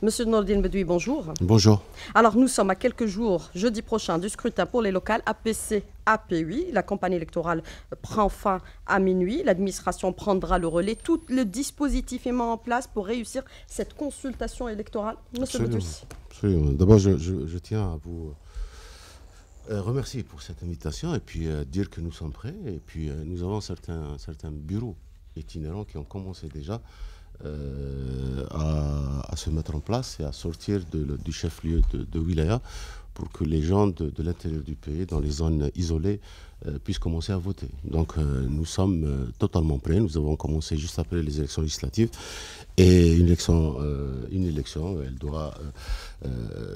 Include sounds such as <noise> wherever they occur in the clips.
Monsieur Nordine Bedoui, bonjour. Bonjour. Alors, nous sommes à quelques jours, jeudi prochain, du scrutin pour les locales APC. AP8, la campagne électorale prend fin à minuit, l'administration prendra le relais, tout le dispositif est mis en place pour réussir cette consultation électorale. Monsieur Bedoui. Absolument. D'abord, je, tiens à vous euh, remercier pour cette invitation et puis euh, dire que nous sommes prêts. Et puis, euh, nous avons certains, certains bureaux itinérants qui ont commencé déjà euh, à, se mettre en place et à sortir du chef-lieu de, de Wilaya pour que les gens de, l'intérieur du pays, dans les zones isolées, euh, puissent commencer à voter. Donc euh, nous sommes totalement prêts. Nous avons commencé juste après les élections législatives. Et une élection, une élection elle doit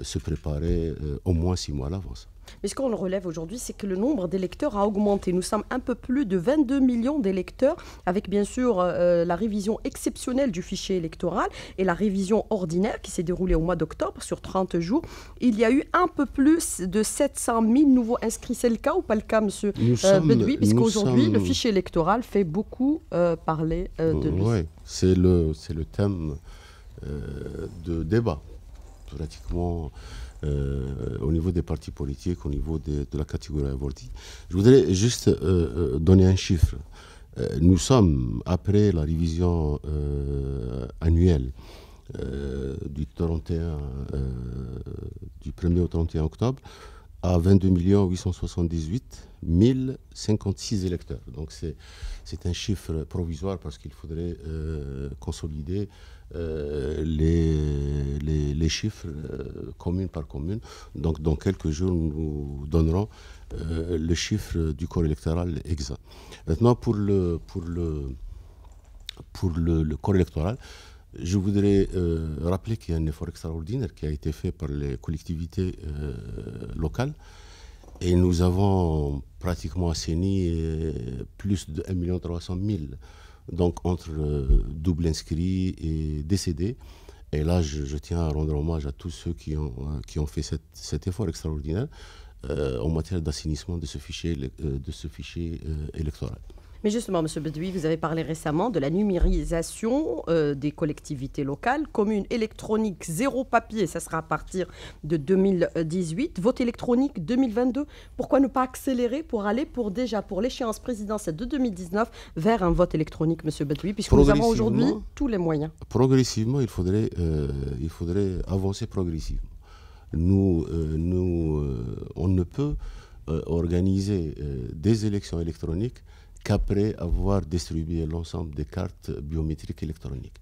se préparer au moins six mois à l'avance. Mais ce qu'on relève aujourd'hui, c'est que le nombre d'électeurs a augmenté. Nous sommes un peu plus de 22 millions d'électeurs, avec bien sûr euh, euh, la révision exceptionnelle du fichier électoral et la révision ordinaire qui s'est déroulée au mois d'octobre sur 30 jours. Il y a eu un peu plus de 700 000 nouveaux inscrits. C'est le cas ou pas le cas, monsieur euh, Puisqu'aujourd'hui, le fichier électoral fait beaucoup euh, parler de lui. Oui, c'est le, le thème de débat. Pratiquement euh, au niveau des partis politiques, au niveau de, la catégorie avortie. Je voudrais juste euh, euh, donner un chiffre. nous sommes, après la révision annuelle du, 31, du 1er au 31 octobre, à 22 878 056 électeurs. Donc c'est un chiffre provisoire parce qu'il faudrait consolider euh, les, les, chiffres communes euh, commune par commune. Donc dans quelques jours, nous donnerons euh, le chiffre du corps électoral exact. Maintenant, pour le, pour le, pour le, le corps électoral, je voudrais rappeler qu'il y a un effort extraordinaire qui a été fait par les collectivités locales. Et nous avons pratiquement assaini plus de 1,3 million donc entre double inscrit et décédé. Et là, je, tiens à rendre hommage à tous ceux qui ont, euh, fait cet effort extraordinaire euh, en matière d'assainissement de ce fichier euh, électoral. Mais justement, M. Bedoui, vous avez parlé récemment de la numérisation euh, des collectivités locales, communes électroniques, zéro papier, ça sera à partir de 2018, vote électronique 2022. Pourquoi ne pas accélérer pour aller pour déjà pour l'échéance présidentielle de 2019 vers un vote électronique, M. Bedoui, puisque nous avons aujourd'hui tous les moyens. Progressivement, il faudrait, euh, il faudrait avancer progressivement. nous euh, on ne peut organiser des élections électroniques qu'après avoir distribué l'ensemble des cartes biométriques électroniques.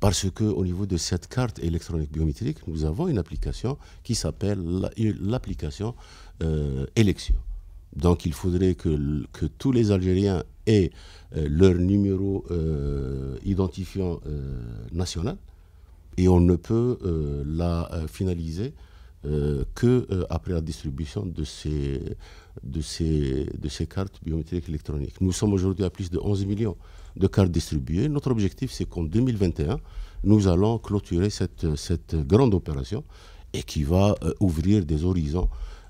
Parce qu'au niveau de cette carte électronique biométrique, nous avons une application qui s'appelle l'application euh, élection. Donc il faudrait que, tous les Algériens aient euh, leur numéro euh, identifiant euh, national et on ne peut la finaliser qu'après que la distribution de ces de ces, de ces cartes biométriques électroniques. Nous sommes aujourd'hui à plus de 11 millions de cartes distribuées. Notre objectif, c'est qu'en 2021, nous allons clôturer cette, cette grande opération et qui va euh, ouvrir des horizons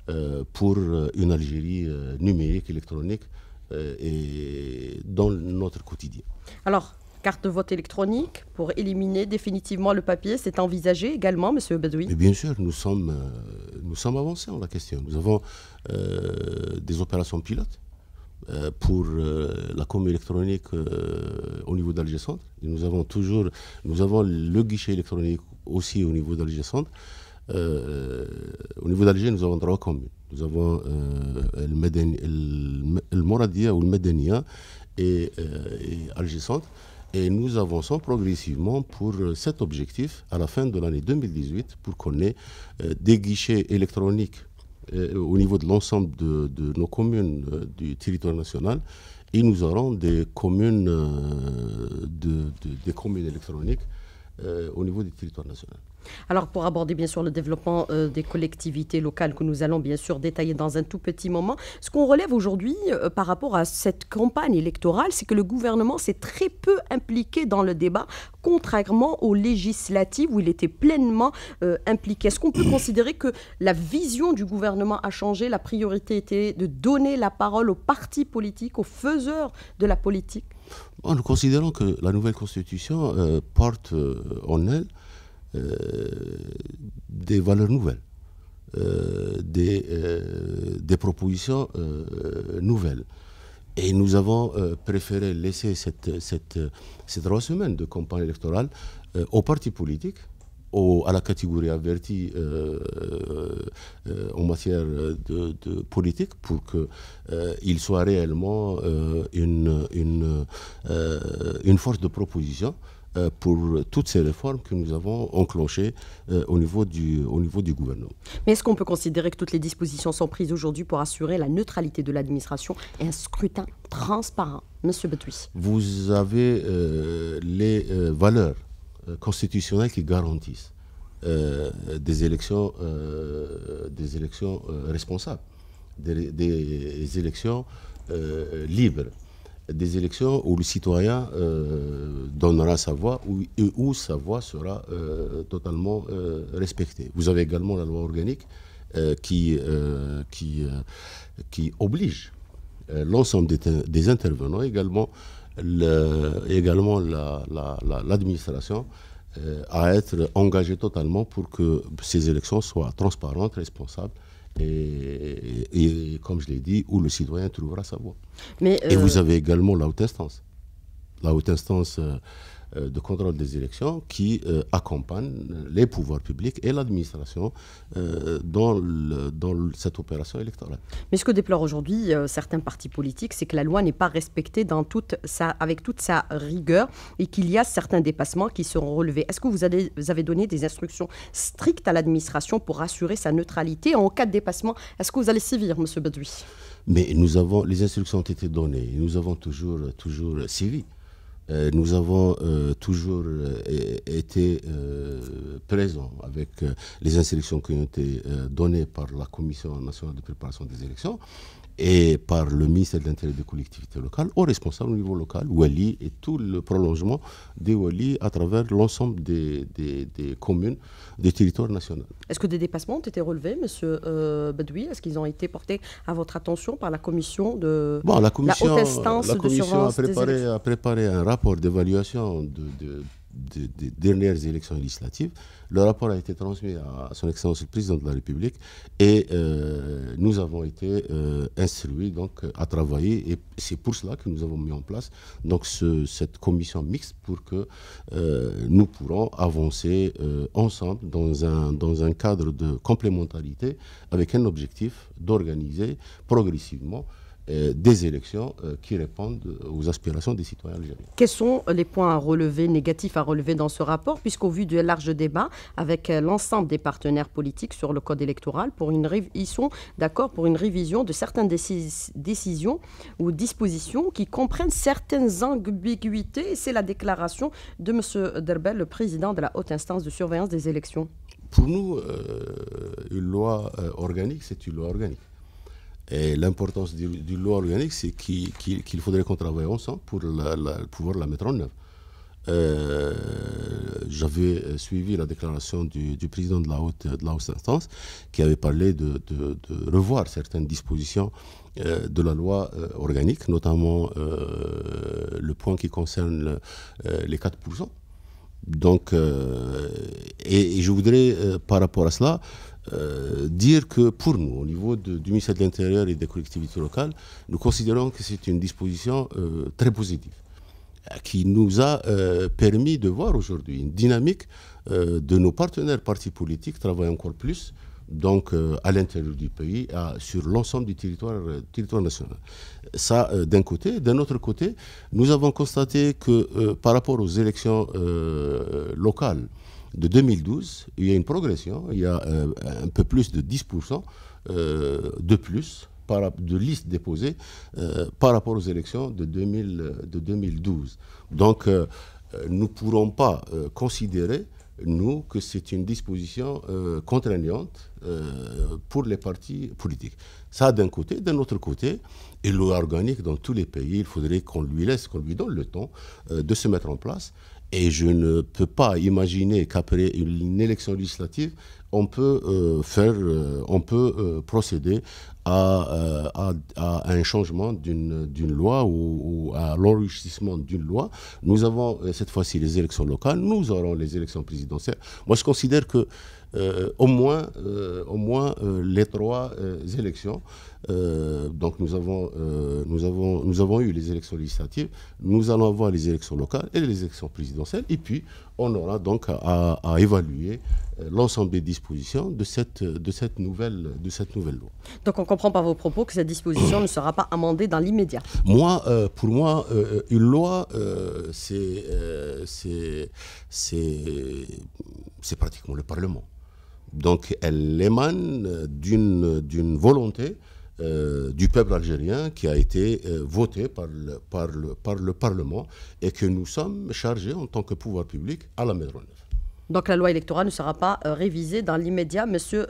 euh, pour euh, une Algérie numérique, électronique et dans notre quotidien. Alors, carte de vote électronique pour éliminer définitivement le papier C'est envisagé également, Monsieur Bedoui Bien sûr, nous sommes, euh, nous sommes avancés en la question. Nous avons euh, des opérations pilotes euh, pour la com électronique au niveau d'Alger Centre. nous avons toujours, nous avons le guichet électronique aussi au niveau d'Alger Centre. au niveau d'Alger, nous avons trois communes. Nous avons le Moradia ou le Medenia et, euh, Centre. Et nous avançons progressivement pour euh, cet objectif à la fin de l'année 2018 pour qu'on ait euh, des guichets électroniques euh, au niveau de l'ensemble de, nos communes du territoire national et nous aurons des communes, des communes électroniques au niveau du territoire national. Alors pour aborder bien sûr le développement euh, des collectivités locales que nous allons bien sûr détailler dans un tout petit moment, ce qu'on relève aujourd'hui euh, par rapport à cette campagne électorale, c'est que le gouvernement s'est très peu impliqué dans le débat, contrairement aux législatives où il était pleinement euh, impliqué. Est-ce qu'on peut <coughs> considérer que la vision du gouvernement a changé La priorité était de donner la parole aux partis politiques, aux faiseurs de la politique Nous considérons que la nouvelle constitution porte en elle euh, des valeurs nouvelles, euh, des, euh, des, propositions nouvelles. Et nous avons préféré laisser cette, cette, ces trois semaines de campagne électorale aux partis politiques, à la catégorie avertie en matière de, politique pour qu'il soit réellement une, une, une force de proposition euh, pour toutes ces réformes que nous avons enclenchées euh, au, niveau du, au niveau du gouvernement. Mais est-ce qu'on peut considérer que toutes les dispositions sont prises aujourd'hui pour assurer la neutralité de l'administration et un scrutin transparent, Monsieur Betouis Vous avez euh, les valeurs constitutionnelles qui garantissent des élections, des élections responsables, des élections libres des élections où le citoyen euh, donnera sa voix où, et où sa voix sera euh, totalement euh, respectée. Vous avez également la loi organique qui, qui, oblige l'ensemble des, intervenants, également l'administration, également à être engagée totalement pour que ces élections soient transparentes, responsables et, comme je l'ai dit, où le citoyen trouvera sa voix. Et vous euh, avez également la haute instance. La haute instance, euh, euh, de contrôle des élections qui euh, accompagnent euh, les pouvoirs publics et l'administration dans, dans cette opération électorale. Mais ce que déplorent aujourd'hui certains partis politiques, c'est que la loi n'est pas respectée dans toute avec toute sa rigueur et qu'il y a certains dépassements qui seront relevés. Est-ce que vous avez, donné des instructions strictes à l'administration pour assurer sa neutralité en cas de dépassement Est-ce que vous allez sévir, M. Badoui Mais nous avons, les instructions ont été données. Nous avons toujours, toujours sévi. Euh, nous avons euh, toujours euh, été présents avec les instructions qui ont été données par la Commission nationale de préparation des élections et par le ministère de l'Intérêt des collectivités locales aux responsables au niveau local, Wali et tout le prolongement des Wali à travers l'ensemble des, communes des territoires nationaux. Est-ce que des dépassements ont été relevés, M. Euh, Badoui Est-ce qu'ils ont été portés à votre attention par la commission de la, commission, la haute instance commission de surveillance a préparé, des a préparé un rapport d'évaluation de des, dernières élections législatives, le rapport a été transmis à son Excellence le Président de la République et euh, nous avons été euh, instruits donc, à travailler et c'est pour cela que nous avons mis en place donc, cette commission mixte pour que euh, nous pourrons avancer ensemble dans un, dans un cadre de complémentarité avec un objectif d'organiser progressivement euh, des élections euh, qui répondent euh, aux aspirations des citoyens algériens. Quels sont les points à relever, négatifs à relever dans ce rapport, puisqu'au vu du large débat avec l'ensemble des partenaires politiques sur le code électoral, pour une ils sont d'accord pour une révision de certaines décisions ou dispositions qui comprennent certaines ambiguïtés. C'est la déclaration de M. Derbel, le président de la haute instance de surveillance des élections. Pour nous, une loi organique, c'est une loi organique. Et l'importance du, loi organique, c'est qu'il faudrait qu'on travaille ensemble pour pouvoir la mettre en œuvre. Euh, j'avais euh, suivi la déclaration du, président de la, haute, instance qui avait parlé de, revoir certaines dispositions euh, de la loi organique, notamment le point qui concerne les 4%. Donc, euh, et, je voudrais, euh, par rapport à cela, euh, dire que pour nous, au niveau du ministère de l'Intérieur et des collectivités locales, nous considérons que c'est une disposition très positive qui nous a permis de voir aujourd'hui une dynamique de nos partenaires partis politiques travailler encore plus donc euh, à l'intérieur du pays, sur l'ensemble du territoire, euh, national. Ça, euh, d'un côté. D'un autre côté, nous avons constaté que par rapport aux élections locales de 2012, il y a une progression, il y a un peu plus de 10% de plus de listes déposées par rapport aux élections de, de 2012. Donc, nous ne pourrons pas considérer nous, que c'est une disposition euh, contraignante euh, pour les partis politiques. Ça, d'un côté. D'un autre côté, et loi organique dans tous les pays, il faudrait qu'on lui laisse, qu'on lui donne le temps euh, de se mettre en place. Et je ne peux pas imaginer qu'après une élection législative, on peut faire, on peut procéder euh, à, un changement d'une loi ou, à l'enrichissement d'une loi. Nous avons euh, cette fois-ci les élections locales, nous aurons les élections présidentielles. Moi, je considère que euh, au moins, au moins les trois élections euh, donc euh, nous avons, eu les élections législatives, nous allons avoir les élections locales et les élections présidentielles, et puis on aura donc à, évaluer euh, l'ensemble des dispositions de cette, de, cette nouvelle, loi. Donc on comprend par vos propos que cette disposition ne sera pas amendée dans l'immédiat. Moi, pour moi, une loi, c'est pratiquement le Parlement. Donc elle émane d'une volonté euh, du peuple algérien qui a été euh, voté par le, par, le, par le Parlement et que nous sommes chargés en tant que pouvoir public à la mettre en œuvre. Donc la loi électorale ne sera pas euh, révisée dans l'immédiat, Monsieur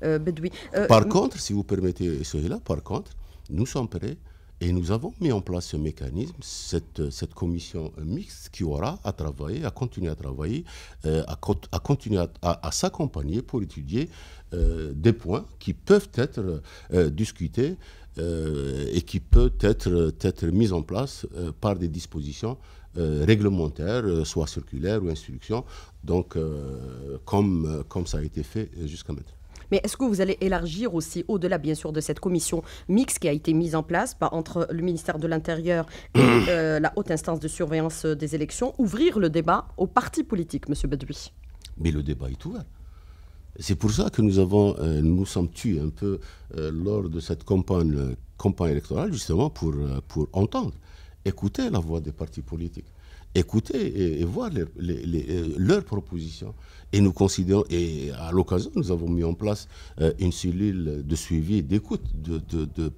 Bedoui. par contre, si vous permettez cela, par contre, nous sommes prêts et nous avons mis en place ce mécanisme, cette, commission mixte qui aura à travailler, à continuer à travailler, euh, à, à, continuer à, s'accompagner pour étudier euh, des points qui peuvent être euh, discutés et qui peuvent être, être mis en place par des dispositions réglementaires, soit circulaires ou instructions. donc comme, comme ça a été fait jusqu'à maintenant. Mais est-ce que vous allez élargir aussi, au-delà bien sûr de cette commission mixte qui a été mise en place bah, entre le ministère de l'Intérieur et <coughs> euh, la haute instance de surveillance euh, des élections, ouvrir le débat aux partis politiques, M. Bedoui Mais le débat est ouvert. C'est pour ça que nous avons, euh, nous sommes tués un peu lors de cette campagne, campagne électorale, justement pour, pour entendre, écouter la voix des partis politiques écouter et, voir euh, leurs propositions. Et nous considérons, et à l'occasion, nous avons mis en place euh, une cellule de suivi et d'écoute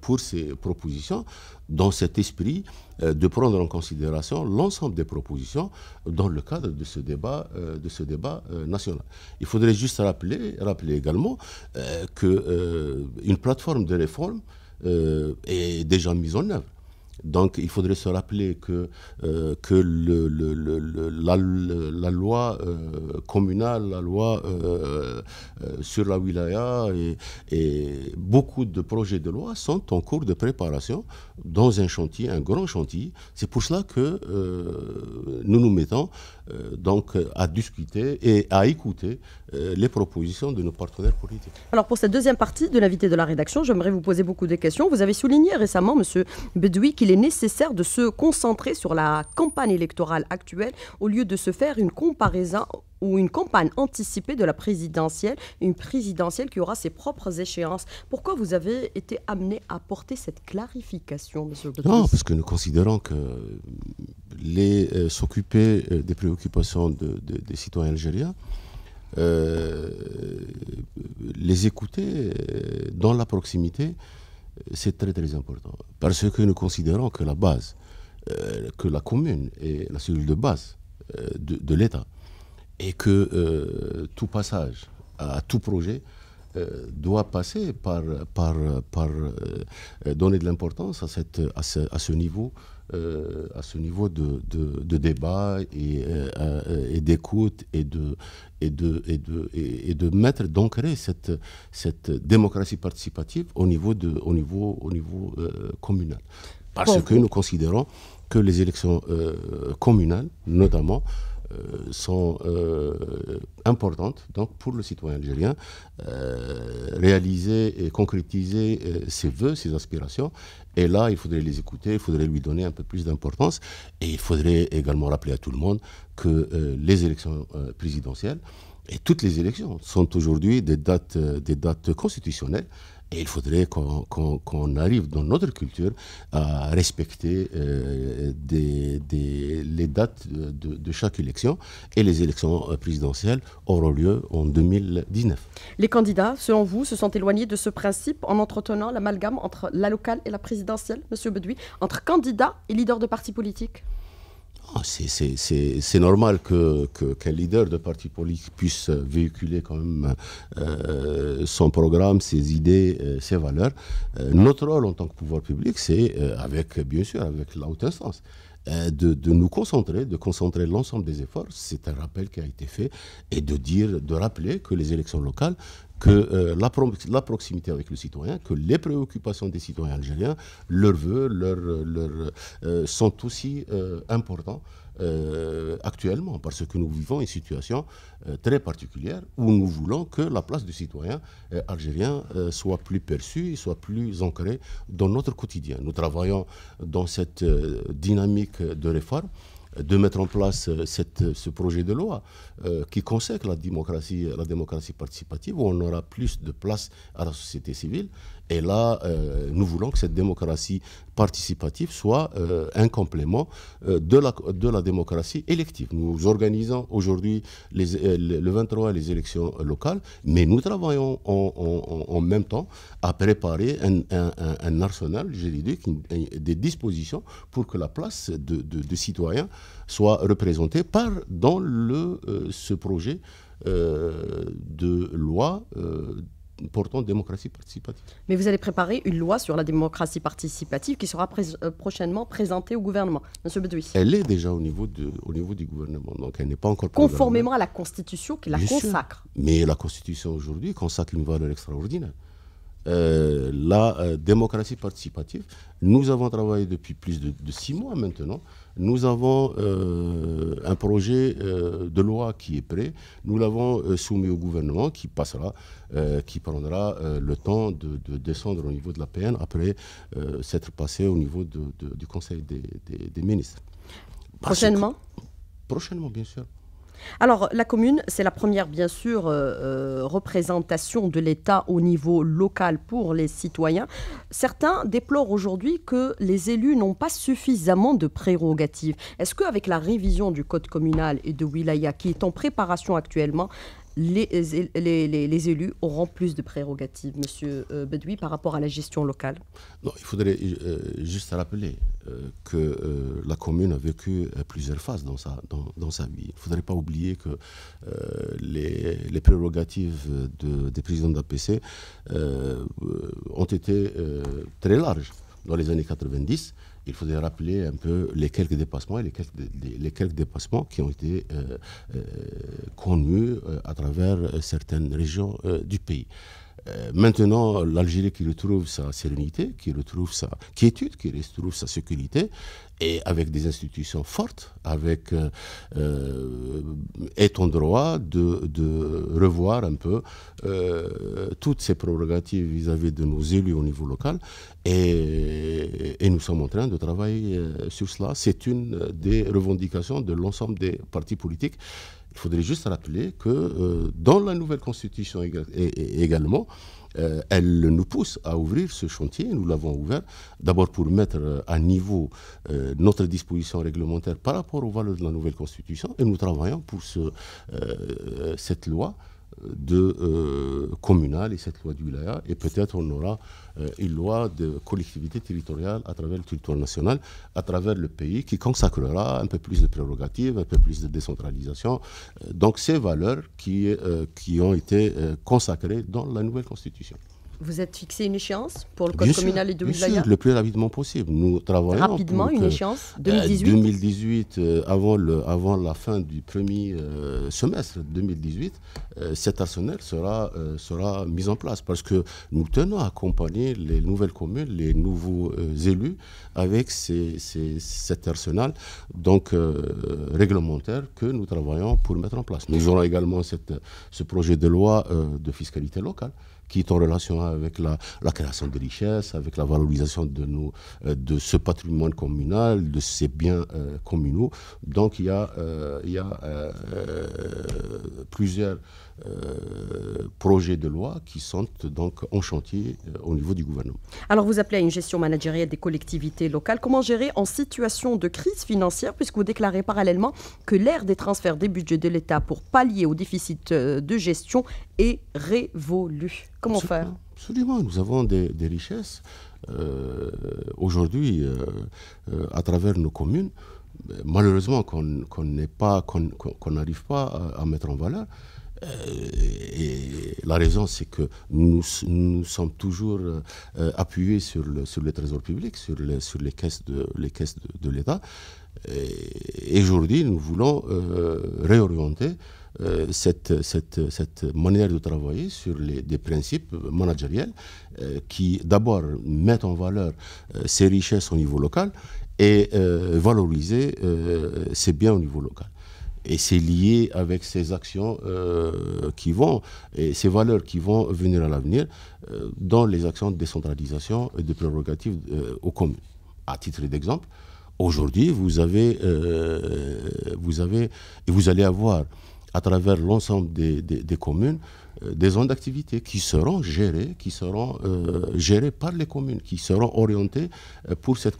pour ces propositions, dans cet esprit euh, de prendre en considération l'ensemble des propositions dans le cadre de ce débat, de ce débat national. Il faudrait juste rappeler, rappeler également qu'une plateforme de réforme est déjà mise en œuvre donc il faudrait se rappeler que, euh, la, loi euh, communale, la loi euh, sur la wilaya et, et, beaucoup de projets de loi sont en cours de préparation dans un chantier, un grand chantier. C'est pour cela que nous nous mettons euh, donc à discuter et à écouter euh, les propositions de nos partenaires politiques. Alors pour cette deuxième partie de l'invité de la rédaction, j'aimerais vous poser beaucoup de questions. Vous avez souligné récemment, Monsieur Bedoui, qu'il est nécessaire de se concentrer sur la campagne électorale actuelle au lieu de se faire une comparaison ou une campagne anticipée de la présidentielle, une présidentielle qui aura ses propres échéances. Pourquoi vous avez été amené à porter cette clarification, Monsieur le Non, parce que nous considérons que les euh, s'occuper euh, des préoccupations des citoyens algériens, euh, les écouter dans la proximité, c'est très très important. Parce que nous considérons que la base, que la commune est la cellule de base de l'État et que euh, tout passage à tout projet euh, doit passer par, par, par euh, donner de l'importance à, cette, à, ce, à ce niveau, à ce niveau de, débat et, et d'écoute et de, et, de, et, de, et de mettre, d'ancrer cette, cette démocratie participative au niveau, de, au niveau, au niveau communal. Parce que nous considérons que les élections communales, notamment, euh, sont euh, importantes donc, pour le citoyen algérien, euh, réaliser et concrétiser ses voeux, ses aspirations. Et là, il faudrait les écouter, il faudrait lui donner un peu plus d'importance. Et il faudrait également rappeler à tout le monde que les élections présidentielles, et toutes les élections sont aujourd'hui des dates, des dates constitutionnelles et il faudrait qu'on arrive dans notre culture à respecter euh, les dates de, chaque élection. Et les élections euh, présidentielles auront lieu en 2019. Les candidats, selon vous, se sont éloignés de ce principe en entretenant l'amalgame entre la locale et la présidentielle, Monsieur Bedoui, entre candidats et leaders de partis politiques ah, c'est normal qu'un que, leader de parti politique puisse véhiculer quand même euh, son programme, ses idées, euh, ses valeurs. Euh, notre rôle en tant que pouvoir public, c'est avec, bien sûr, avec la haute instance. Euh, de, nous concentrer, de concentrer l'ensemble des efforts. C'est un rappel qui a été fait et de dire, de rappeler que les élections locales que euh, la, proximité avec le citoyen, que les préoccupations des citoyens algériens, leurs vœux, leurs, euh, sont aussi importants euh, actuellement, parce que nous vivons une situation euh, très particulière où nous voulons que la place du citoyen euh, algérien soit plus perçue, soit plus ancrée dans notre quotidien. Nous travaillons dans cette dynamique de réforme de mettre en place ce projet de loi qui consacre la démocratie, la démocratie participative, où on aura plus de place à la société civile, et là, euh, nous voulons que cette démocratie participative soit euh, un complément euh, de, la, démocratie élective. Nous organisons aujourd'hui le 23 les élections locales, mais nous travaillons en, même temps à préparer un, arsenal, j'ai arsenal juridique, des dispositions pour que la place de, citoyens soit représentée par, dans le, ce projet de loi Pourtant, démocratie participative. Mais vous allez préparer une loi sur la démocratie participative qui sera euh, prochainement présentée au gouvernement, M. Bedoui. Elle est déjà au niveau, du gouvernement, donc elle n'est pas encore... Conformément à la Constitution qui la consacre. Mais la Constitution aujourd'hui consacre une valeur extraordinaire. Euh, la euh, démocratie participative, nous avons travaillé depuis plus de six mois maintenant nous avons euh, un projet euh, de loi qui est prêt. Nous l'avons euh, soumis au gouvernement qui passera, qui prendra le temps de, descendre au niveau de la PN après s'être passé au niveau du Conseil des ministres. Prochainement Prochainement, bien sûr. Alors, la commune, c'est la première, bien sûr, euh, euh, représentation de l'État au niveau local pour les citoyens. Certains déplorent aujourd'hui que les élus n'ont pas suffisamment de prérogatives. Est-ce qu'avec la révision du code communal et de Wilaya qui est en préparation actuellement, les, élus auront plus de prérogatives, M. Euh, Bedoui, par rapport à la gestion locale il faudrait euh, juste rappeler euh, que la commune a vécu plusieurs phases dans sa, dans, sa vie. Il ne faudrait pas oublier que les, prérogatives des présidents d'APC ont été très larges dans les années 90 il faudrait rappeler un peu les quelques dépassements et les dépassements qui ont été euh, euh, connus euh, à travers certaines régions du pays. Euh, maintenant, l'Algérie qui retrouve sa sérénité, qui retrouve sa quiétude, qui retrouve sa sécurité, et avec des institutions fortes, avec euh, euh, est en droit de, revoir un peu toutes ces prérogatives vis-à-vis de nos élus au niveau local. Et, et nous sommes en train de travailler sur cela. C'est une des revendications de l'ensemble des partis politiques. Il faudrait juste rappeler que euh, dans la nouvelle constitution également, euh, elle nous pousse à ouvrir ce chantier. Nous l'avons ouvert d'abord pour mettre euh, à niveau notre disposition réglementaire par rapport aux valeurs de la nouvelle constitution et nous travaillons pour cette loi de, euh, communal et cette loi du wilaya. Et peut-être on aura euh, une loi de collectivité territoriale à travers le territoire national, à travers le pays, qui consacrera un peu plus de prérogatives, un peu plus de décentralisation. Euh, donc ces valeurs qui ont été consacrées dans la nouvelle Constitution. Vous êtes fixé une échéance pour le code communal et de Bien le plus rapidement possible. Nous travaillons. Rapidement, une échéance 2018 euh, 2018, euh, avant, le, avant la fin du premier euh, semestre 2018, cet arsenal sera, sera mis en place parce que nous tenons à accompagner les nouvelles communes, les nouveaux élus avec ces, ces, cet arsenal donc, réglementaire que nous travaillons pour mettre en place. Nous aurons également cette, ce projet de loi de fiscalité locale qui est en relation avec la, création de richesses, avec la valorisation de, nos, euh, de ce patrimoine communal, de ces biens euh, communaux. Donc il y a, euh, il y a plusieurs euh, projets de loi qui sont donc en chantier euh, au niveau du gouvernement. Alors vous appelez à une gestion managériale des collectivités locales. Comment gérer en situation de crise financière puisque vous déclarez parallèlement que l'ère des transferts des budgets de l'État pour pallier au déficit euh, de gestion est révolue Comment faire Absolument, nous avons des, richesses. Aujourd'hui, à travers nos communes, malheureusement qu'on n'arrive pas à mettre en valeur. Euh, et la raison, c'est que nous, nous sommes toujours euh, appuyés sur le, sur le trésor public, sur, sur les caisses de, les caisses de, l'État. Et, aujourd'hui, nous voulons euh, réorienter cette, cette, manière de travailler sur les, des principes managériels qui, d'abord, mettent en valeur ces richesses au niveau local et valoriser ces biens au niveau local. Et c'est lié avec ces actions euh, qui vont, et ces valeurs qui vont venir à l'avenir, euh, dans les actions de décentralisation et de prérogatives euh, aux communes. À titre d'exemple, aujourd'hui, vous avez, vous avez, et vous allez avoir, à travers l'ensemble des communes, euh, des zones d'activité qui seront gérées, qui seront euh, gérées par les communes, qui seront orientées euh, pour cette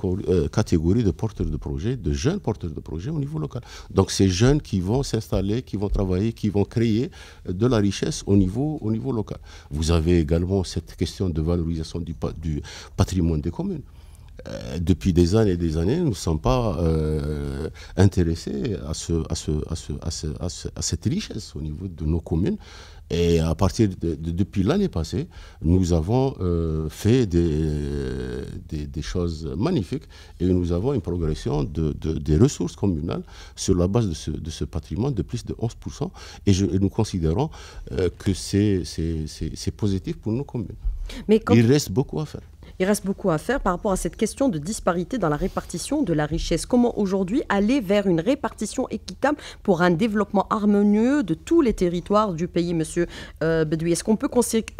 catégorie de porteurs de projets, de jeunes porteurs de projets au niveau local. Donc ces jeunes qui vont s'installer, qui vont travailler, qui vont créer de la richesse au niveau, au niveau local. Vous avez également cette question de valorisation du, patrimoine des communes depuis des années et des années, nous ne sommes pas intéressés à, cette richesse au niveau de nos communes. Et à partir depuis l'année passée, nous avons euh, fait des, choses magnifiques et nous avons une progression des ressources communales sur la base de ce, patrimoine de plus de 11%. Et, nous considérons euh, que c'est positif pour nos communes. Mais Il reste beaucoup à faire. Il reste beaucoup à faire par rapport à cette question de disparité dans la répartition de la richesse. Comment aujourd'hui aller vers une répartition équitable pour un développement harmonieux de tous les territoires du pays, Monsieur euh, Bedoui Est-ce qu'on peut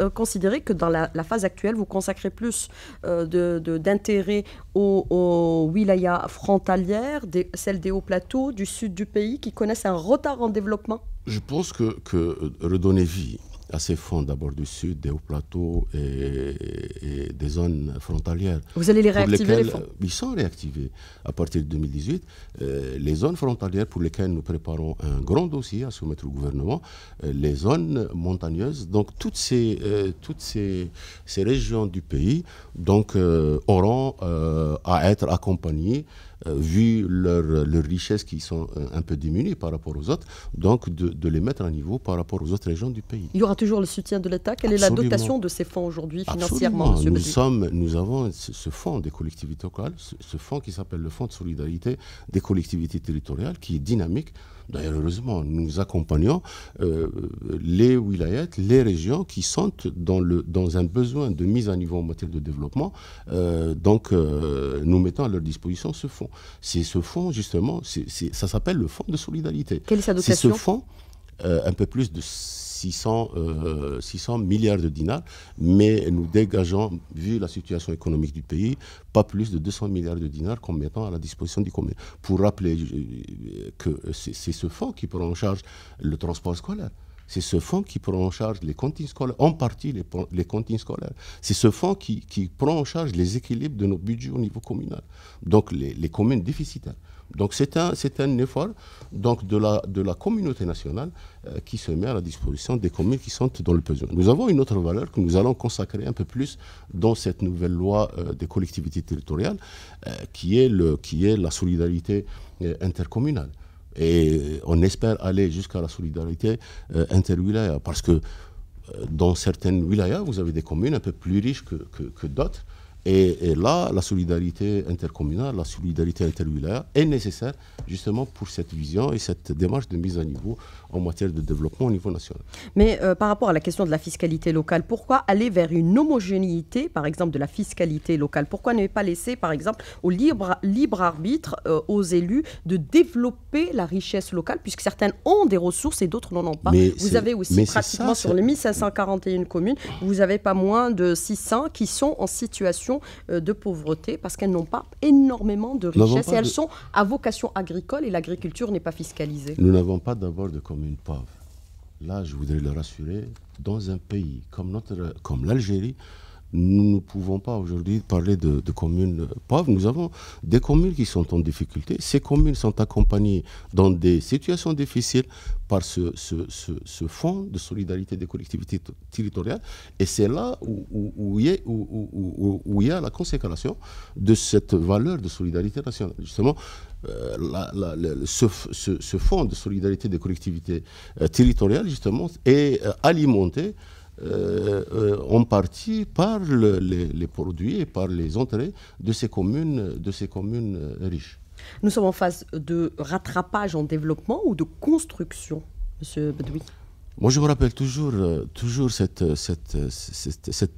euh, considérer que dans la, phase actuelle, vous consacrez plus euh, d'intérêt aux, wilayas frontalières, celles des hauts plateaux du sud du pays qui connaissent un retard en développement Je pense que, que redonner vie à ces fonds d'abord du sud, des hauts plateaux et, des zones frontalières. Vous allez les réactiver les fonds Ils sont réactivés à partir de 2018. Euh, les zones frontalières pour lesquelles nous préparons un grand dossier à soumettre au gouvernement, euh, les zones montagneuses, donc toutes ces, euh, toutes ces, ces régions du pays donc, auront à être accompagnées euh, vu leurs richesses qui sont euh, un peu diminuées par rapport aux autres, donc de, les mettre à niveau par rapport aux autres régions du pays. Il y aura toujours le soutien de l'État. Quelle est la dotation de ces fonds aujourd'hui financièrement Absolument. Nous, nous avons ce, fonds des collectivités locales, ce fonds qui s'appelle le Fonds de solidarité des collectivités territoriales, qui est dynamique. D'ailleurs, heureusement, nous accompagnons euh, les wilayats, les régions qui sont dans, un besoin de mise à niveau en matière de développement. Euh, donc, euh, nous mettons à leur disposition ce fonds. C'est ce fonds, justement, ça s'appelle le fonds de solidarité. Quel est sa dotation C'est ce fonds, un peu plus de 600, 600 euh, milliards de dinars, mais nous dégageons, vu la situation économique du pays, pas plus de 200 milliards de dinars qu'on mettant à la disposition du commun. Pour rappeler euh, que c'est ce fonds qui prend en charge le transport scolaire. C'est ce fonds qui prend en charge les cantines scolaires, en partie les, les scolaires. C'est ce fonds qui, prend en charge les équilibres de nos budgets au niveau communal. Donc les, les communes déficitaires. Donc c'est un, effort donc, de, la, communauté nationale euh, qui se met à la disposition des communes qui sont dans le besoin. Nous avons une autre valeur que nous allons consacrer un peu plus dans cette nouvelle loi euh, des collectivités territoriales euh, qui, est la solidarité intercommunale. Et on espère aller jusqu'à la solidarité interwilaya, parce que dans certaines wilayas, vous avez des communes un peu plus riches que d'autres. Et, là, la solidarité intercommunale, la solidarité intervillaire est nécessaire justement pour cette vision et cette démarche de mise à niveau en matière de développement au niveau national. Mais euh, par rapport à la question de la fiscalité locale, pourquoi aller vers une homogénéité, par exemple, de la fiscalité locale Pourquoi ne pas laisser, par exemple, au libre, arbitre, euh, aux élus, de développer la richesse locale, puisque certaines ont des ressources et d'autres n'en ont pas Vous avez aussi pratiquement sur les 1541 communes, vous n'avez pas moins de 600 qui sont en situation euh, de pauvreté parce qu'elles n'ont pas énormément de richesse et elles sont à vocation agricole et l'agriculture n'est pas fiscalisée. Nous n'avons pas d'abord de une pauvre. Là, je voudrais le rassurer, dans un pays comme, notre, comme l'Algérie, nous ne pouvons pas aujourd'hui parler de, communes pauvres. Nous avons des communes qui sont en difficulté. Ces communes sont accompagnées dans des situations difficiles par ce, fonds de solidarité des collectivités territoriales. Et c'est là où, où, il y a, la consécration de cette valeur de solidarité nationale. Justement, euh, ce, fonds de solidarité des collectivités euh, territoriales, justement, est euh, alimenté euh, euh, en partie par les, produits et par les entrées de ces communes, de ces communes euh, riches. Nous sommes en phase de rattrapage en développement ou de construction, Monsieur Bedoui moi, je vous rappelle toujours, toujours cette, cette,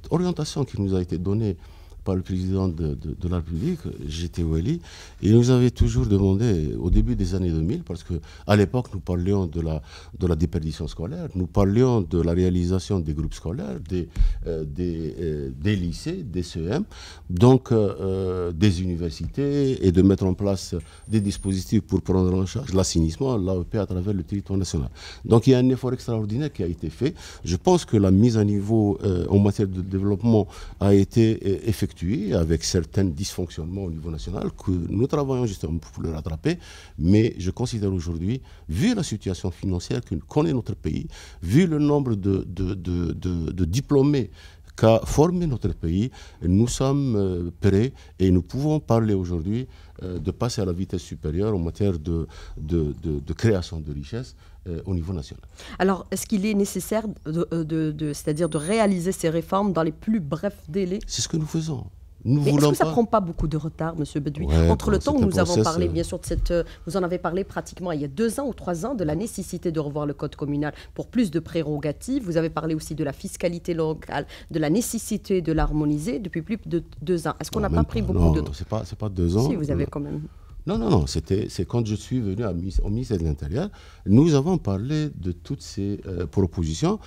orientation qui nous a été donnée par le président de, de, de la République, et il nous avait toujours demandé, au début des années 2000, parce qu'à l'époque, nous parlions de la, de la déperdition scolaire, nous parlions de la réalisation des groupes scolaires, des, euh, euh, des, lycées, des CEM, donc euh, des universités, et de mettre en place des dispositifs pour prendre en charge l'assainissement, l'AEP à travers le territoire national. Donc il y a un effort extraordinaire qui a été fait. Je pense que la mise à niveau en matière de développement a été effectuée avec certains dysfonctionnements au niveau national que nous travaillons justement pour le rattraper. Mais je considère aujourd'hui, vu la situation financière que connaît notre pays, vu le nombre de, diplômés qu'a formé notre pays, nous sommes euh, prêts et nous pouvons parler aujourd'hui euh, de passer à la vitesse supérieure en matière de, de création de richesses. Euh, au niveau national. Alors, est-ce qu'il est nécessaire, euh, de, c'est-à-dire de réaliser ces réformes dans les plus brefs délais C'est ce que nous faisons. Nous Mais est-ce que ça ne prend pas beaucoup de retard, M. Bedoui Entre le temps où nous avons parlé, euh. bien sûr, de cette. vous en avez parlé pratiquement il y a deux ans ou trois ans de la nécessité de revoir le code communal pour plus de prérogatives. Vous avez parlé aussi de la fiscalité locale, de la nécessité de l'harmoniser depuis plus de deux ans. Est-ce qu'on n'a pas pris beaucoup de temps Ce n'est pas deux ans. Si, vous avez quand même. Non, non, non, c'était, c'est quand je suis venu à, au ministère de l'Intérieur, nous avons parlé de toutes ces euh, propositions propositions.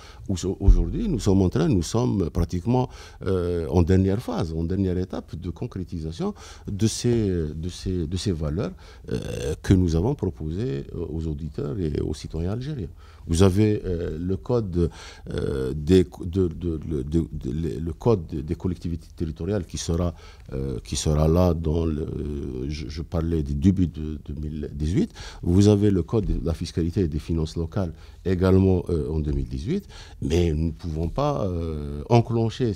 Aujourd'hui, nous sommes en train, nous sommes pratiquement euh, en dernière phase, en dernière étape de concrétisation de ces, de ces, de ces valeurs euh, que nous avons proposées aux auditeurs et aux citoyens algériens. Vous avez le code des, le code des collectivités territoriales qui sera, qui sera là dans le, je, je parlais début de 2018. Vous avez le Code de la fiscalité et des finances locales également euh, en 2018, mais nous ne pouvons pas euh, enclencher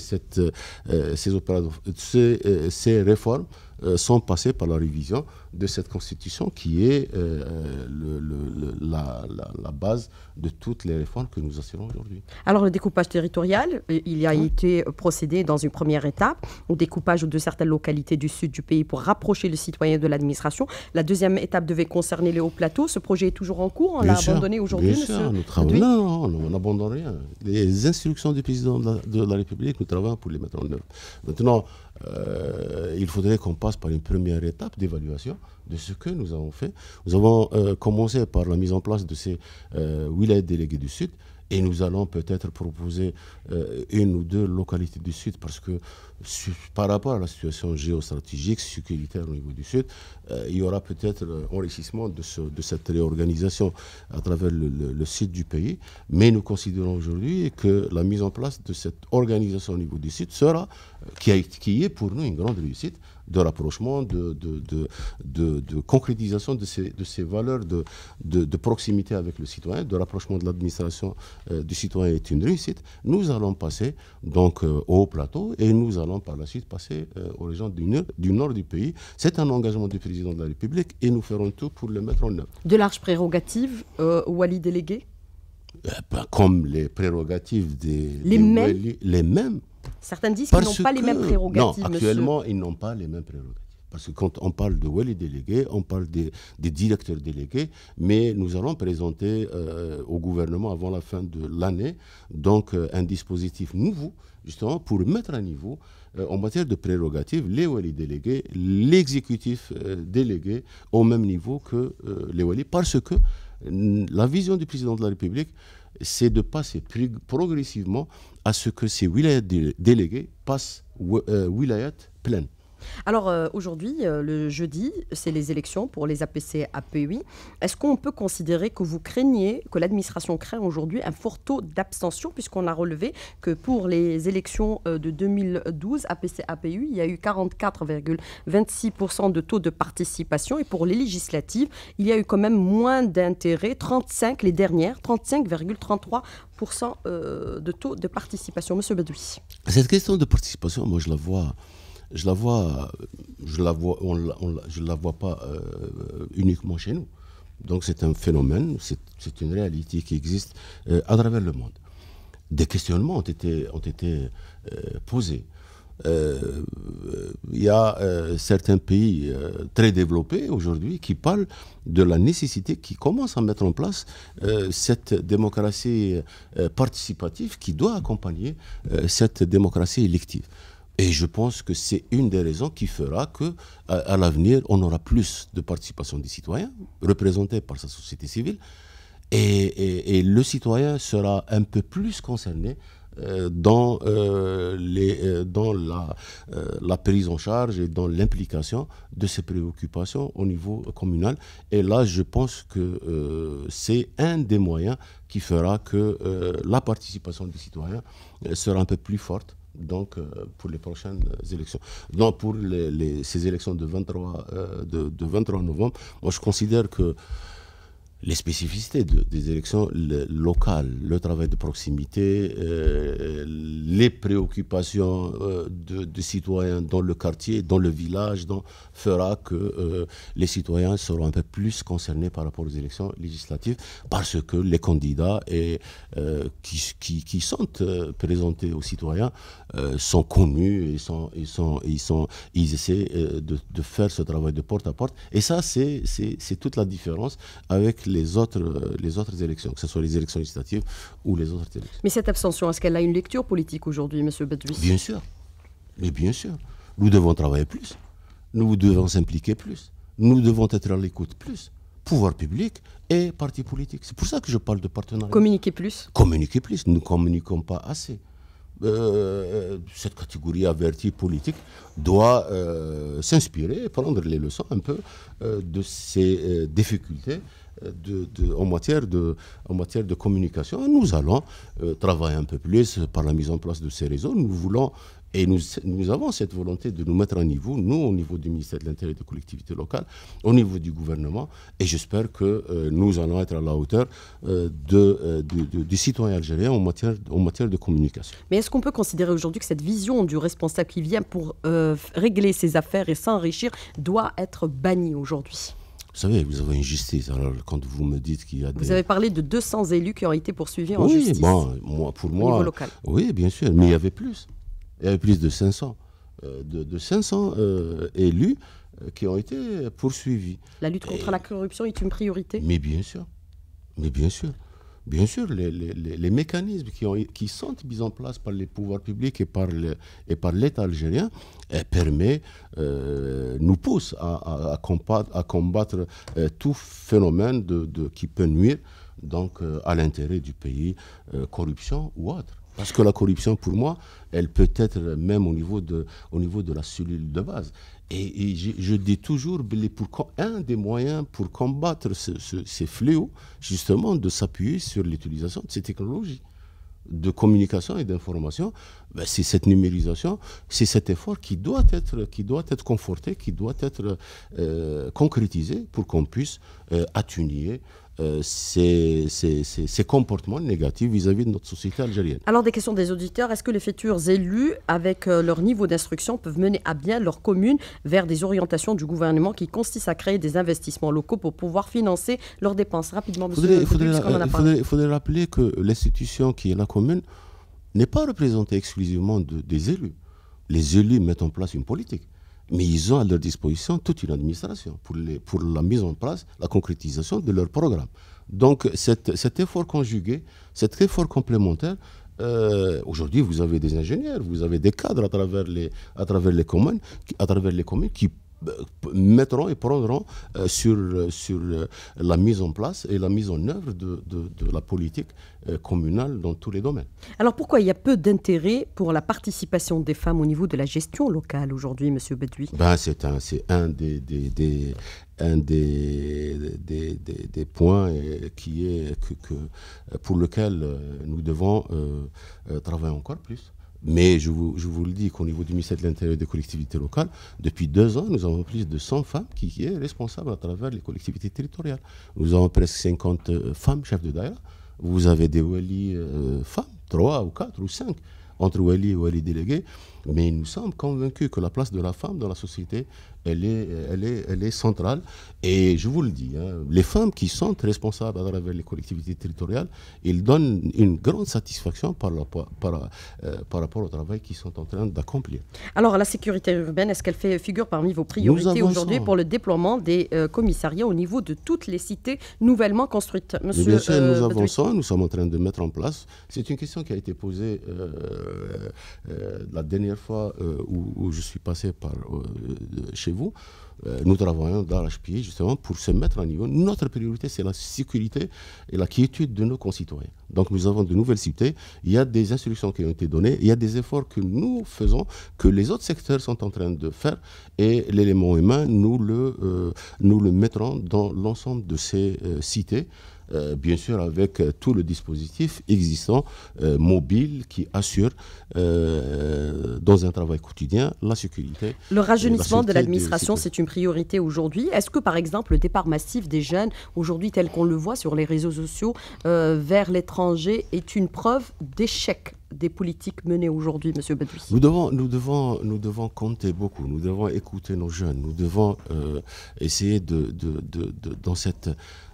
euh, ces, ces réformes euh, sans passer par la révision de cette constitution qui est euh, euh, le, la, base de toutes les réformes que nous assurons aujourd'hui. Alors le découpage territorial, il a été procédé dans une première étape au découpage de certaines localités du sud du pays pour rapprocher le citoyen de l'administration. La deuxième étape devait concerner les hauts plateaux. Ce projet est toujours en cours. On l'a abandonné aujourd'hui, Non, hein, on n'abandonne rien. Les instructions du président de la, de la République, nous travaillons pour les mettre en œuvre. Maintenant, euh, il faudrait qu'on passe par une première étape d'évaluation de ce que nous avons fait. Nous avons euh, commencé par la mise en place de ces euh, délégués du Sud. Et nous allons peut-être proposer euh, une ou deux localités du Sud parce que par rapport à la situation géostratégique, sécuritaire au niveau du Sud, euh, il y aura peut-être euh, enrichissement de, cette réorganisation à travers le, sud du pays. Mais nous considérons aujourd'hui que la mise en place de cette organisation au niveau du Sud sera, qui est pour nous une grande réussite, de rapprochement, de, de, concrétisation de ces, de valeurs de, de, proximité avec le citoyen, de rapprochement de l'administration euh, du citoyen est une réussite. Nous allons passer donc euh, au plateau et nous allons par la suite passer euh, aux régions du nord, du pays. C'est un engagement du président de la République et nous ferons tout pour le mettre en œuvre. De larges prérogatives, Wali délégué eh ben, comme les prérogatives des les, mêmes. les mêmes Certains disent qu'ils n'ont pas les mêmes prérogatives. Non, actuellement, ils n'ont pas les mêmes prérogatives. Parce que quand on parle de Wali délégués, on parle des, directeurs délégués, mais nous allons présenter euh, au gouvernement avant la fin de l'année donc euh, un dispositif nouveau justement pour mettre à niveau euh, en matière de prérogatives les Wali délégués, l'exécutif délégué au même niveau que les Wali, parce que la vision du président de la République c'est de passer progressivement à ce que ces wilayats délégués passent euh, wilayat pleines. Alors euh, aujourd'hui, euh, le jeudi, c'est les élections pour les APC, APUI. E Est-ce qu'on peut considérer que vous craignez, que l'administration craint aujourd'hui un fort taux d'abstention, puisqu'on a relevé que pour les élections euh, de 2012, APC, apu il y a eu 44,26% de taux de participation, et pour les législatives, il y a eu quand même moins d'intérêt, 35 les dernières, 35,33% de taux de participation. Monsieur Badoui. Cette question de participation, moi je la vois je la vois, je la vois, je la vois pas euh, uniquement chez nous. Donc c'est un phénomène, c'est une réalité qui existe euh, à travers le monde. Des questionnements ont été, ont été euh, posés. Il y a certains pays très développés aujourd'hui qui parlent de la nécessité, qui commencent à mettre en place cette démocratie participative qui doit accompagner cette démocratie élective. Et je pense que c'est une des raisons qui fera que, à, l'avenir, on aura plus de participation des citoyens, représentés par sa société civile, et, le citoyen sera un peu plus concerné euh, euh, euh, dans, la, la, prise en charge et dans l'implication de ses préoccupations au niveau communal. Et là, je pense que c'est un des moyens qui fera que la participation des citoyens sera un peu plus forte donc euh, pour les prochaines élections. non pour les, ces élections de 23, euh, de 23 novembre, moi je considère que les spécificités des élections locales, le travail de proximité, euh, les préoccupations euh, de, citoyens dans le quartier, dans le village, fera que euh, les citoyens seront un peu plus concernés par rapport aux élections législatives parce que les candidats et, qui, sont présentés aux citoyens sont connus et ils, sont, ils, sont, ils essaient de, faire ce travail de porte à porte. Et ça, c'est toute la différence avec les autres, euh, les autres élections, que ce soit les élections législatives ou les autres élections. Mais cette abstention, est-ce qu'elle a une lecture politique aujourd'hui, M. Badouis Bien sûr. Mais bien sûr. Nous devons travailler plus. Nous devons s'impliquer plus. Nous devons être à l'écoute plus. Pouvoir public et parti politique. C'est pour ça que je parle de partenariat. Communiquer plus Communiquer plus. Nous ne communiquons pas assez. Euh, cette catégorie avertie politique doit euh, s'inspirer, prendre les leçons un peu de ces difficultés en, matière de, communication. Nous allons euh, travailler un peu plus par la mise en place de ces réseaux. Nous voulons et nous, avons cette volonté de nous mettre à niveau, nous au niveau du ministère de l'Intérieur et des collectivités locales, au niveau du gouvernement, et j'espère que euh, nous allons être à la hauteur euh, du, citoyen algérien en matière, en matière de communication. Mais est-ce qu'on peut considérer aujourd'hui que cette vision du responsable qui vient pour régler ses affaires et s'enrichir doit être bannie aujourd'hui vous savez, vous avez une justice. Alors, quand vous me dites qu'il y a des... Vous avez parlé de 200 élus qui ont été poursuivis en justice. Oui, moi, pour moi... Oui, bien sûr, mais il y avait plus. Il y avait plus de 500. Euh, de, 500 euh, élus euh, qui ont été poursuivis. La lutte contre la corruption est une priorité Mais bien sûr. Mais bien sûr bien sûr, les, mécanismes qui, ont, qui, sont mis en place par les pouvoirs publics et par, l'État algérien eh, permet, euh, nous poussent à, combattre, euh, tout phénomène de, qui peut nuire donc, euh, à l'intérêt du pays, corruption ou autre. Parce que la corruption, pour moi, elle peut être même au niveau de, au niveau de la cellule de base. Et, je, dis toujours, un des moyens pour combattre ces fléaux, justement, de s'appuyer sur l'utilisation de ces technologies de communication et d'information, ben, c'est cette numérisation, c'est cet effort qui doit être, qui doit être conforté, qui doit être euh, concrétisé pour qu'on puisse euh, atténuer euh, ces, comportements négatifs vis-à-vis de notre société algérienne. Alors, des questions des auditeurs. Est-ce que les futurs élus, avec euh, leur niveau d'instruction, peuvent mener à bien leur commune vers des orientations du gouvernement qui consistent à créer des investissements locaux pour pouvoir financer leurs dépenses Rapidement, Il euh, faudrait rappeler que l'institution qui est la commune n'est pas représentée exclusivement des élus. Les élus mettent en place une politique mais ils ont à leur disposition toute une administration pour, les, pour la mise en place, la concrétisation de leur programme. Donc cet, effort conjugué, cet effort complémentaire, euh, aujourd'hui vous avez des ingénieurs, vous avez des cadres à travers les, à travers les communes, à travers les communes qui mettront et prendront euh, sur, euh, sur euh, la mise en place et la mise en œuvre de, de, la politique communale dans tous les domaines. Alors pourquoi il y a peu d'intérêt pour la participation des femmes au niveau de la gestion locale aujourd'hui, M. Bedoui ben, C'est un, un des, des, des un des, des, des, points qui est que, pour lequel nous devons travailler encore plus. Mais je vous, le dis qu'au niveau du ministère de l'Intérieur des collectivités locales, depuis deux ans, nous avons plus de 100 femmes qui, sont responsables à travers les collectivités territoriales. Nous avons presque 50 euh, femmes chefs de DAIA. Vous avez des wali euh, femmes, trois ou quatre ou cinq, entre Wali et Wali délégués, mais nous sommes convaincus que la place de la femme dans la société elle est, elle est, elle est centrale. Et je vous le dis, hein, les femmes qui sont responsables à travers les collectivités territoriales, elles donnent une grande satisfaction par, euh, par, rapport au travail qu'ils sont en train d'accomplir. Alors, la sécurité urbaine, est-ce qu'elle fait figure parmi vos priorités aujourd'hui pour le déploiement des euh, commissariats au niveau de toutes les cités nouvellement construites Monsieur, nous euh, avançons, nous sommes en train de mettre en place. C'est une question qui a été posée la dernière fois où, où, je suis passé par, chez vous euh, nous travaillons d'arrache-pied justement pour se mettre à niveau. Notre priorité, c'est la sécurité et la quiétude de nos concitoyens. Donc nous avons de nouvelles cités, il y a des instructions qui ont été données, il y a des efforts que nous faisons, que les autres secteurs sont en train de faire, et l'élément humain, nous le, euh, nous le mettrons dans l'ensemble de ces euh, cités. Euh, bien sûr avec euh, tout le dispositif existant euh, mobile qui assure dans un travail quotidien la sécurité. Le rajeunissement de l'administration, c'est une priorité aujourd'hui. Est-ce que par exemple le départ massif des jeunes aujourd'hui tel qu'on le voit sur les réseaux sociaux vers l'étranger est une preuve d'échec des politiques menées aujourd'hui, Monsieur Bedouis nous devons, nous, devons, nous devons compter beaucoup, nous devons écouter nos jeunes, nous devons essayer de, de, de, de, dans cette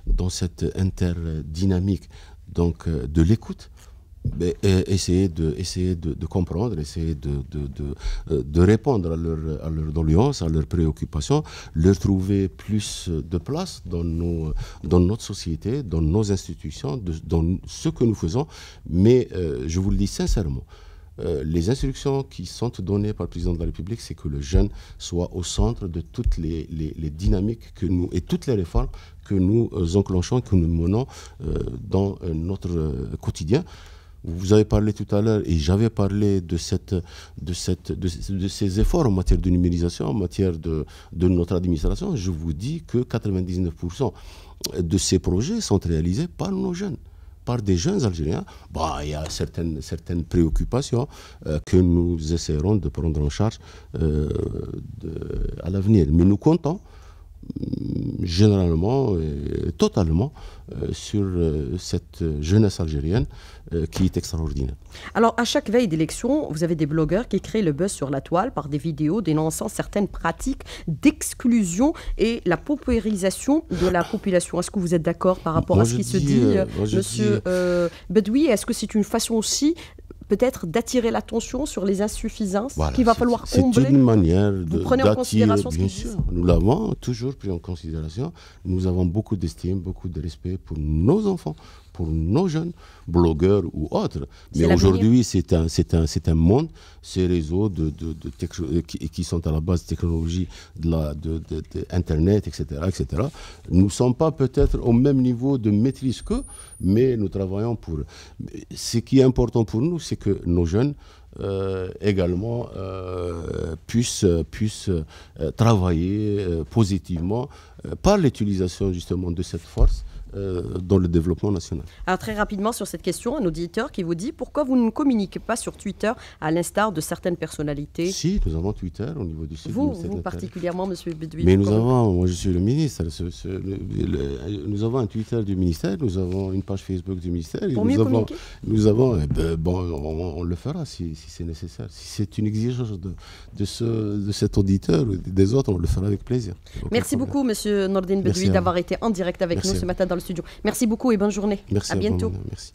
dans cette interdynamique donc, euh, de l'écoute, euh, essayer de, essayer de, comprendre, essayer de, de, de euh, répondre à leurs à leur doléances, à leurs préoccupations, leur trouver plus de place dans, nos, dans notre société, dans nos institutions, dans ce que nous faisons. Mais je vous le dis sincèrement, les instructions qui sont données par le président de la République, c'est que le jeune soit au centre de toutes les, les, les dynamiques que nous, et toutes les réformes que nous euh, enclenchons, que nous menons euh, dans euh, notre quotidien. Vous avez parlé tout à l'heure et j'avais parlé de, cette, de, cette, de, ces efforts en matière de numérisation, en matière de, notre administration. Je vous dis que 99% de ces projets sont réalisés par nos jeunes par des jeunes Algériens, bah, il y a certaines, certaines préoccupations que nous essaierons de prendre en charge à l'avenir. Mais nous comptons généralement et totalement euh, sur euh, cette euh, jeunesse algérienne qui est extraordinaire. Alors, à chaque veille d'élection, vous avez des blogueurs qui créent le buzz sur la toile par des vidéos dénonçant certaines pratiques d'exclusion et la paupérisation de la population. Est-ce que vous êtes d'accord par rapport à ce qui se dit, monsieur Bedoui Est-ce que c'est une façon aussi peut-être d'attirer l'attention sur les insuffisances qu'il va falloir combler. C'est une manière de. Vous en considération ce bien sûr, Nous l'avons toujours pris en considération. Nous avons beaucoup d'estime, beaucoup de respect pour nos enfants, pour nos jeunes, blogueurs ou autres. Mais aujourd'hui, c'est un, un, un monde, ces réseaux de, de, euh, qui, sont à la base de technologie, de, la, de, Internet, etc., etc. Nous ne sommes pas peut-être au même niveau de maîtrise qu'eux, mais nous travaillons pour Ce qui est important pour nous, c'est que nos jeunes... Euh, également euh, puissent, puissent travailler positivement par l'utilisation justement de cette force euh, dans le développement national. très rapidement sur cette question, un auditeur qui vous dit pourquoi vous ne communiquez pas sur Twitter à l'instar de certaines personnalités Si, nous avons Twitter au niveau du site. Vous, vous particulièrement, Monsieur Bédouin. Mais nous avons, moi je suis le ministre, nous avons un Twitter du ministère, nous avons une page Facebook du ministère. Pour mieux nous nous avons eh ben, bon, on, le fera si, c'est nécessaire. Si c'est une exigence de, de cet auditeur ou des autres, on le fera avec plaisir. Merci beaucoup, Monsieur Nordin Bédouin, d'avoir été en direct avec nous ce matin dans le Merci beaucoup et bonne journée. à, bientôt. merci.